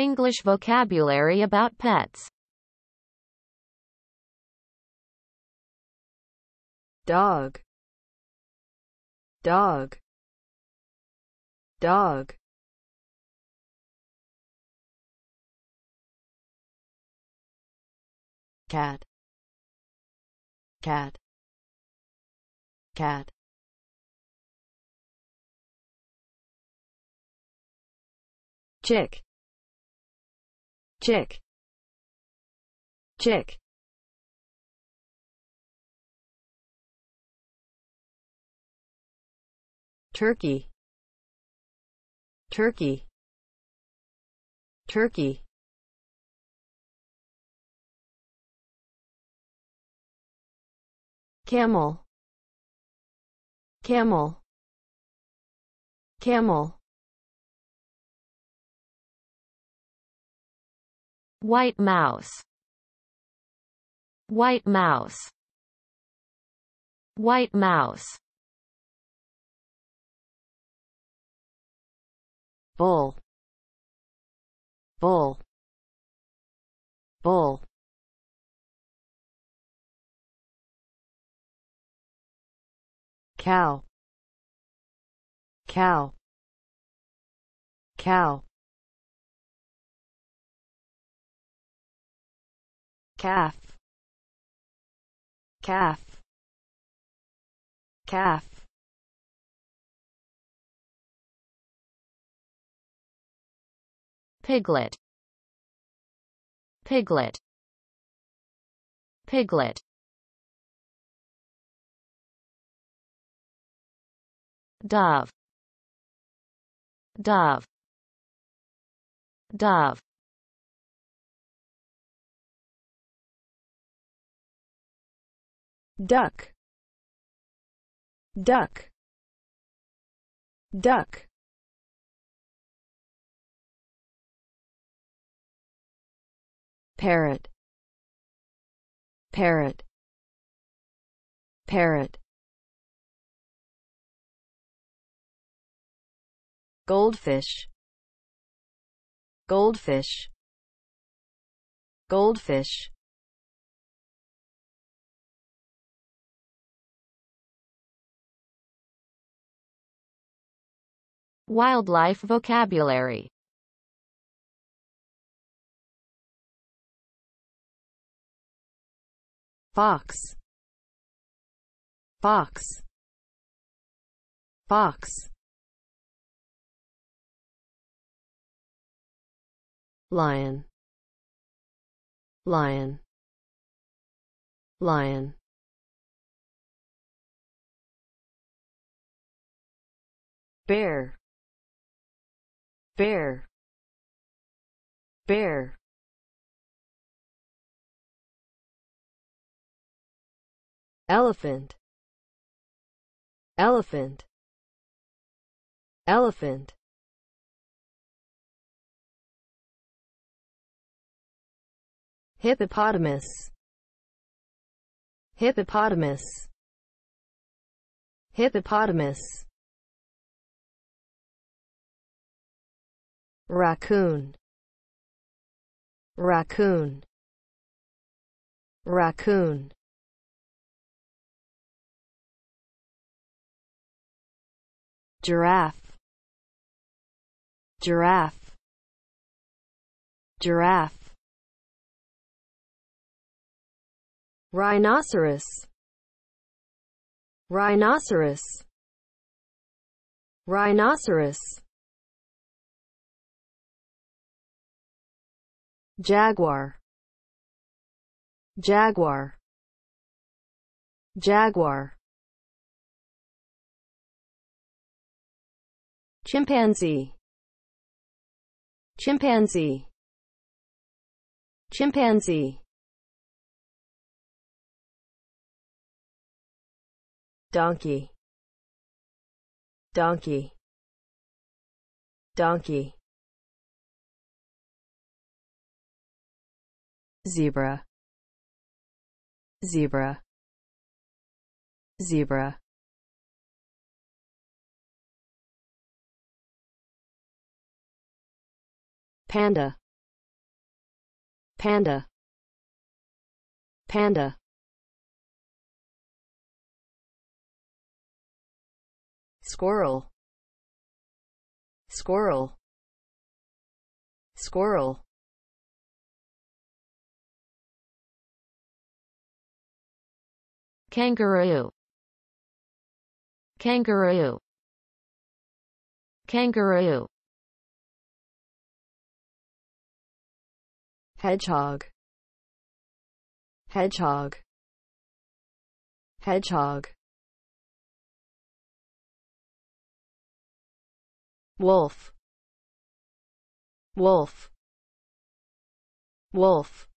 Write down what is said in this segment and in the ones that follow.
English vocabulary about pets. Dog. Dog. Dog. Cat. Cat. Cat. chick chick chick turkey turkey turkey camel camel camel White mouse. White mouse. White mouse. Bull. Bull. Bull. cow cow cow calf calf calf piglet piglet piglet dove dove dove duck duck duck parrot parrot parrot goldfish goldfish goldfish Wildlife vocabulary Fox Fox Fox Lion Lion Lion bear bear bear elephant elephant elephant hippopotamus hippopotamus hippopotamus raccoon raccoon raccoon giraffe giraffe giraffe rhinoceros rhinoceros rhinoceros Jaguar Jaguar Jaguar Chimpanzee Chimpanzee Chimpanzee Donkey Donkey Donkey zebra zebra zebra panda panda panda squirrel squirrel squirrel kangaroo kangaroo kangaroo hedgehog hedgehog hedgehog wolf wolf wolf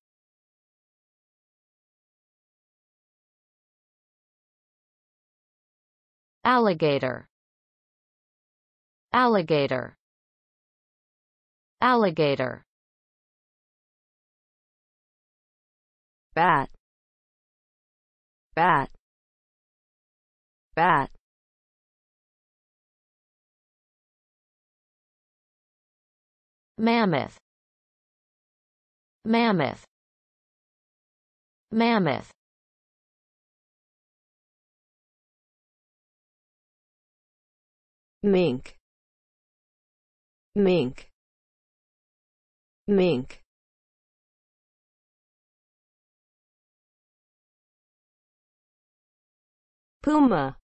alligator alligator alligator bat bat bat mammoth mammoth mammoth mink mink mink puma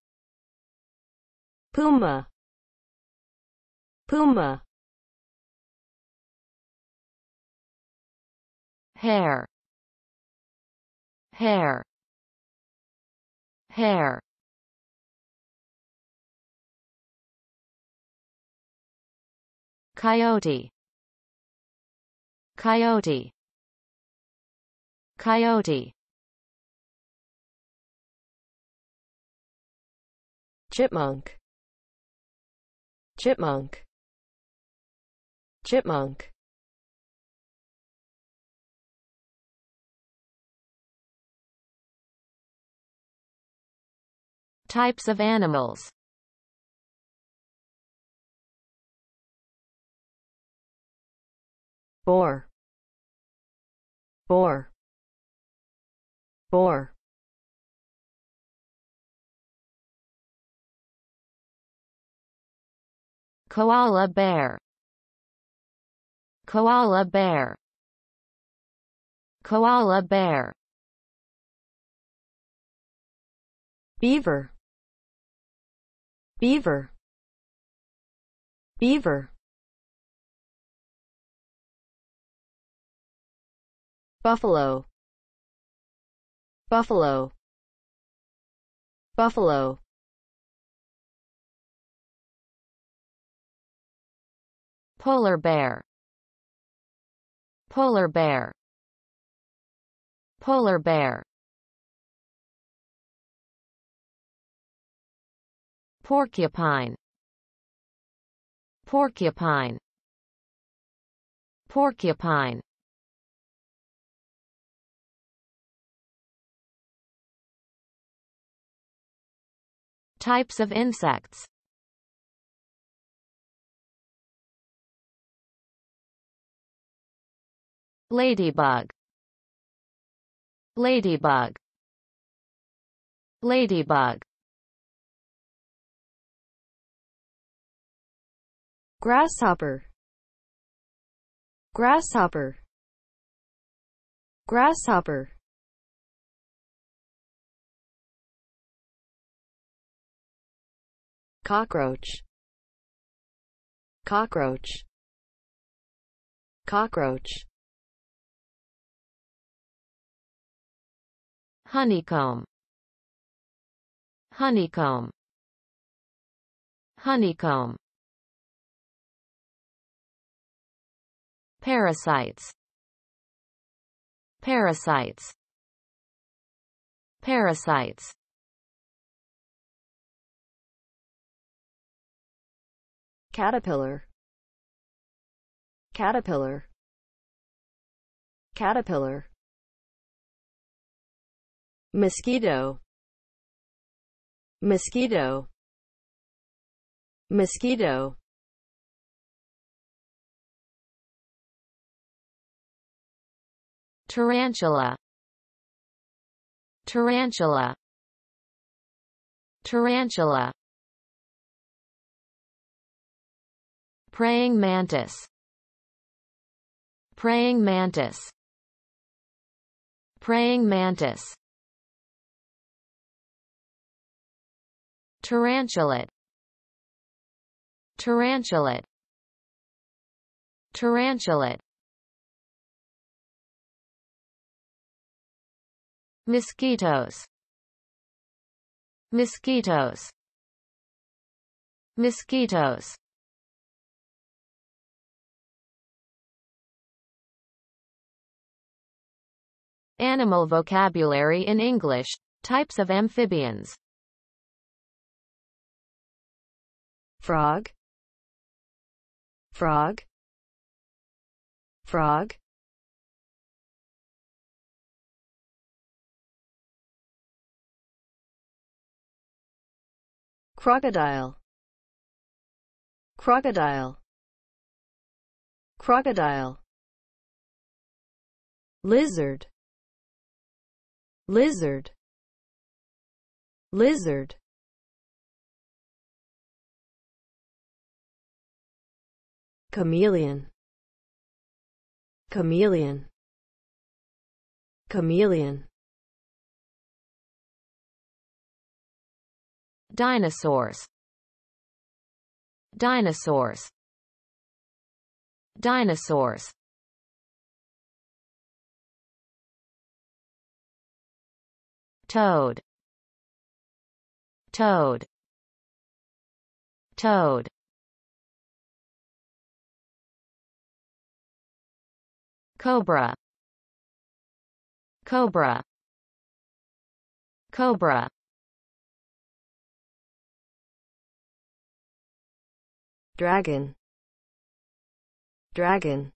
puma puma hair hair hair coyote coyote coyote chipmunk chipmunk chipmunk types of animals Boar, Koala bear. Koala bear. Koala bear. Beaver. Beaver. Beaver. Buffalo Buffalo Buffalo Polar bear Polar bear Polar bear Porcupine Porcupine Porcupine Types of insects Ladybug Ladybug Ladybug Grasshopper Grasshopper Grasshopper cockroach cockroach cockroach honeycomb honeycomb honeycomb parasites parasites parasites caterpillar caterpillar caterpillar mosquito mosquito mosquito tarantula tarantula tarantula Praying mantis Praying mantis Praying mantis Tarantulet Tarantulet Tarantulet Mosquitoes Mosquitoes Mosquitoes Animal vocabulary in English. Types of amphibians. Frog. Frog. Frog. Crocodile. Crocodile. Crocodile. Lizard lizard lizard chameleon chameleon chameleon dinosaurs dinosaurs dinosaurs toad toad toad cobra cobra cobra dragon dragon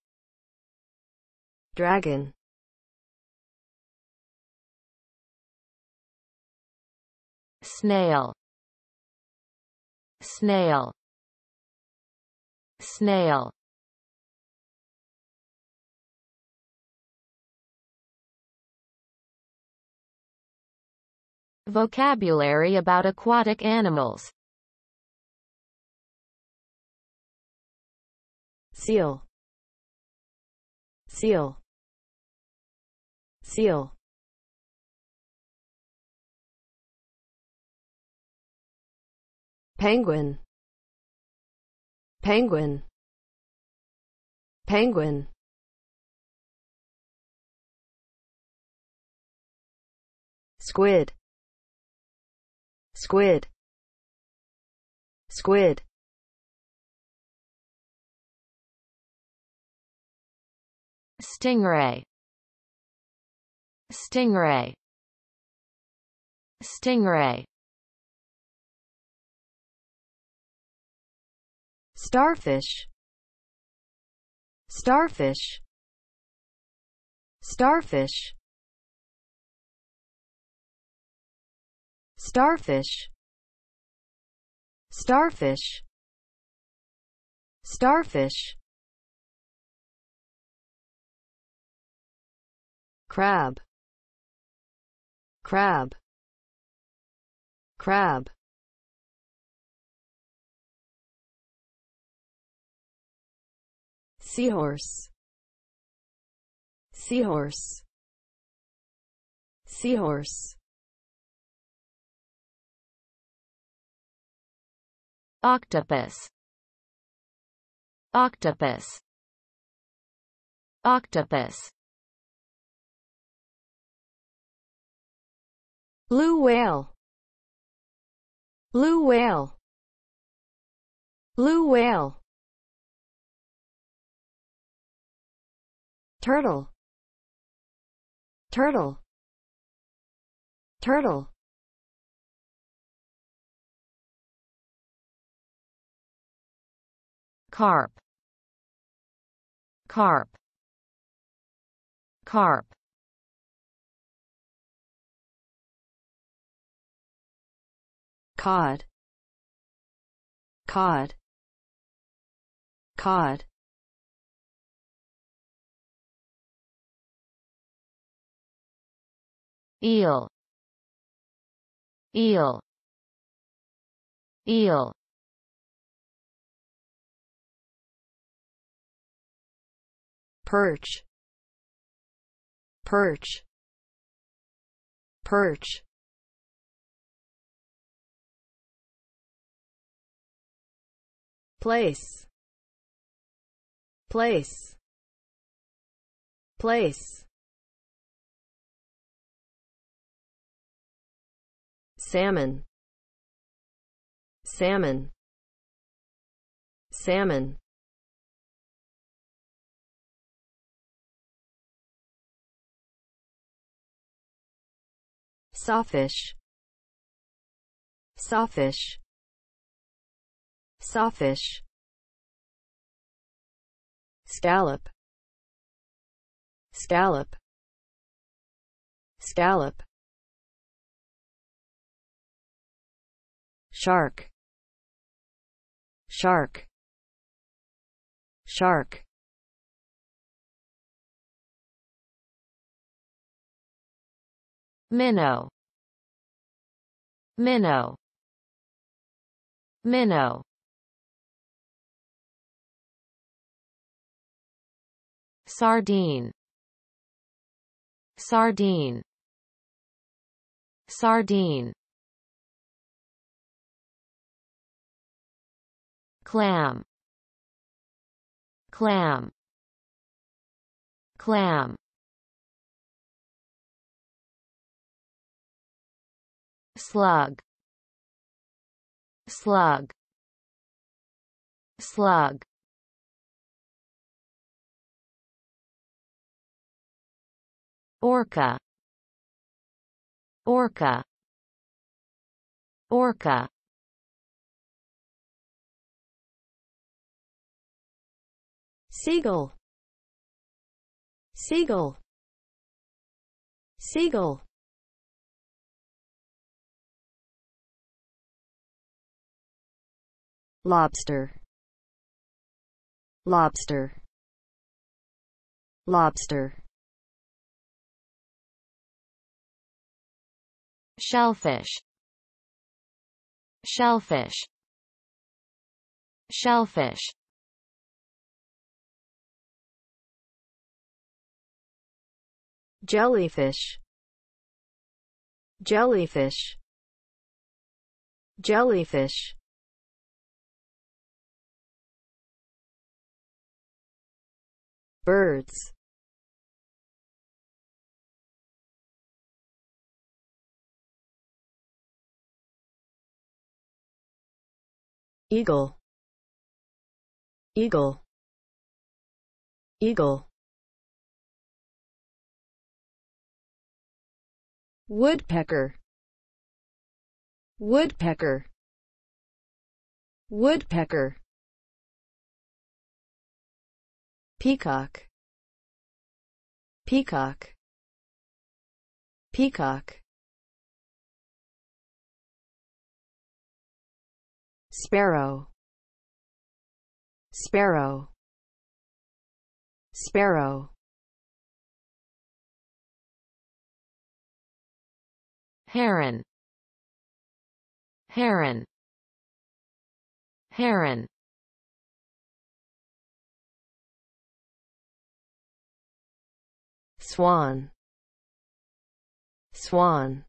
dragon snail snail snail Vocabulary about aquatic animals Seal Seal Seal penguin penguin penguin squid squid squid stingray stingray stingray starfish starfish starfish starfish starfish starfish crab crab crab seahorse seahorse seahorse octopus octopus octopus blue whale blue whale blue whale turtle turtle turtle carp carp carp cod cod cod eel eel eel perch perch perch place place place salmon salmon salmon sawfish sawfish sawfish scallop scallop scallop shark shark shark minnow minnow minnow sardine sardine sardine clam clam clam slug slug slug orca orca orca seagull seagull seagull lobster lobster lobster shellfish shellfish shellfish jellyfish jellyfish jellyfish birds eagle eagle eagle woodpecker woodpecker woodpecker peacock peacock peacock sparrow sparrow sparrow Heron Heron Heron Swan Swan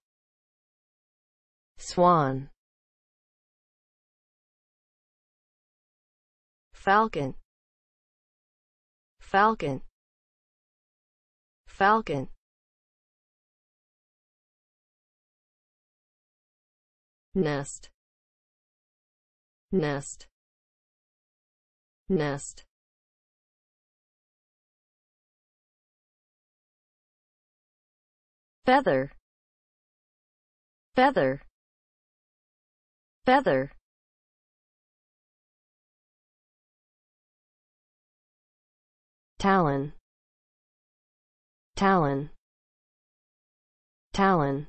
Swan Falcon Falcon Falcon nest nest nest feather feather feather talon talon talon